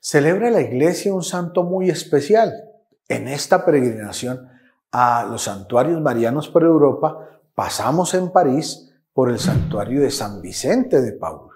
celebra la iglesia un santo muy especial. En esta peregrinación a los santuarios marianos por Europa, pasamos en París por el santuario de San Vicente de Paul.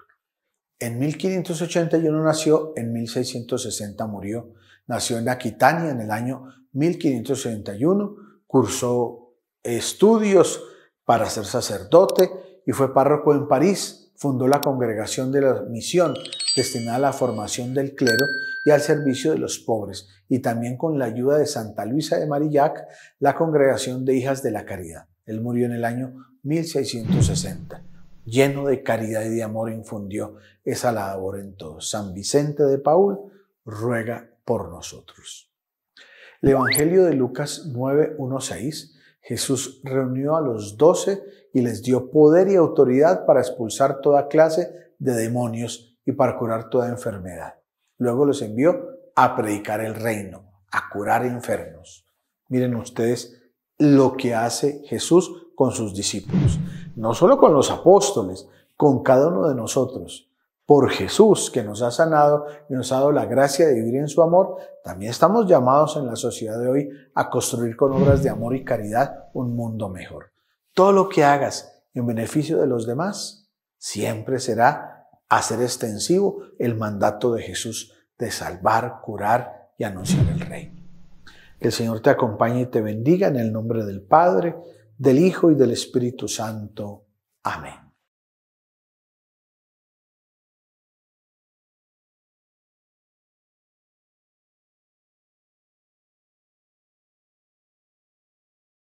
En 1581 nació, en 1660 murió. Nació en Aquitania en el año 1581. cursó estudios para ser sacerdote y fue párroco en París. Fundó la Congregación de la Misión destinada a la formación del clero y al servicio de los pobres, y también con la ayuda de Santa Luisa de Marillac, la Congregación de Hijas de la Caridad. Él murió en el año 1660. Lleno de caridad y de amor infundió esa labor en todos. San Vicente de Paul ruega por nosotros. El Evangelio de Lucas 9:16 Jesús reunió a los doce y les dio poder y autoridad para expulsar toda clase de demonios y para curar toda enfermedad. Luego los envió a predicar el reino, a curar enfermos. Miren ustedes lo que hace Jesús con sus discípulos, no solo con los apóstoles, con cada uno de nosotros. Por Jesús que nos ha sanado y nos ha dado la gracia de vivir en su amor, también estamos llamados en la sociedad de hoy a construir con obras de amor y caridad un mundo mejor. Todo lo que hagas en beneficio de los demás siempre será hacer extensivo el mandato de Jesús de salvar, curar y anunciar el reino. Que el Señor te acompañe y te bendiga en el nombre del Padre, del Hijo y del Espíritu Santo. Amén.